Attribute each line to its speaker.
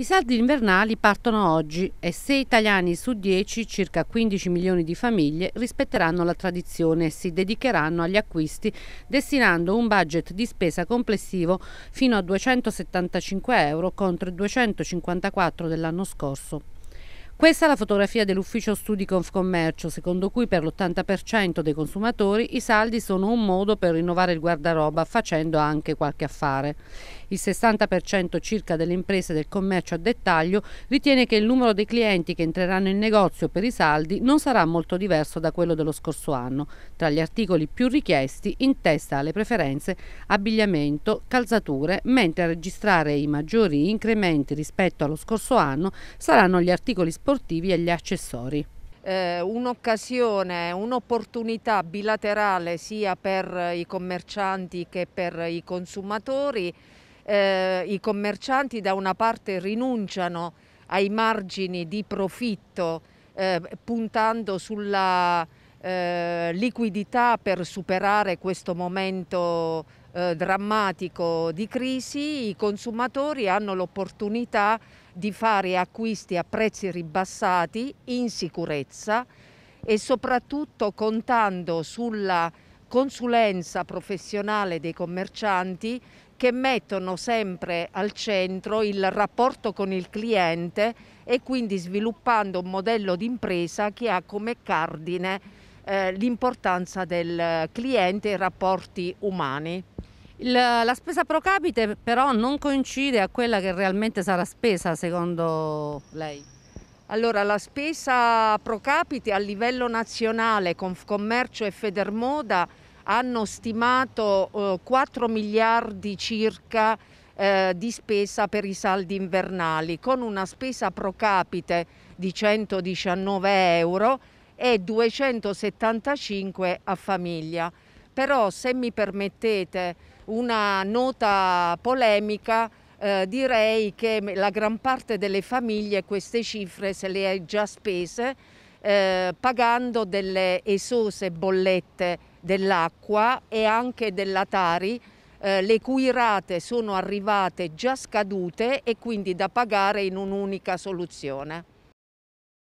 Speaker 1: I saldi invernali partono oggi e 6 italiani su 10, circa 15 milioni di famiglie, rispetteranno la tradizione e si dedicheranno agli acquisti destinando un budget di spesa complessivo fino a 275 euro contro i 254 dell'anno scorso. Questa è la fotografia dell'ufficio studi Confcommercio, secondo cui per l'80% dei consumatori i saldi sono un modo per rinnovare il guardaroba facendo anche qualche affare. Il 60% circa delle imprese del commercio a dettaglio ritiene che il numero dei clienti che entreranno in negozio per i saldi non sarà molto diverso da quello dello scorso anno. Tra gli articoli più richiesti in testa alle preferenze abbigliamento, calzature, mentre a registrare i maggiori incrementi rispetto allo scorso anno saranno gli articoli sportivi e gli accessori
Speaker 2: eh, un'occasione, un'opportunità bilaterale sia per i commercianti che per i consumatori eh, i commercianti da una parte rinunciano ai margini di profitto eh, puntando sulla eh, liquidità per superare questo momento eh, drammatico di crisi, i consumatori hanno l'opportunità di fare acquisti a prezzi ribassati in sicurezza e soprattutto contando sulla consulenza professionale dei commercianti che mettono sempre al centro il rapporto con il cliente e quindi sviluppando un modello di impresa che ha come cardine eh, l'importanza del cliente e i rapporti umani.
Speaker 1: La, la spesa pro capite però non coincide a quella che realmente sarà spesa secondo lei? Allora, la spesa pro capite a
Speaker 2: livello nazionale, Confcommercio e Federmoda hanno stimato eh, 4 miliardi circa eh, di spesa per i saldi invernali, con una spesa pro capite di 119 euro e 275 a famiglia. Però, se mi permettete, una nota polemica eh, direi che la gran parte delle famiglie queste cifre se le ha già spese eh, pagando delle esose bollette dell'acqua e anche della Tari eh, le cui rate sono arrivate già scadute e quindi da pagare in un'unica soluzione.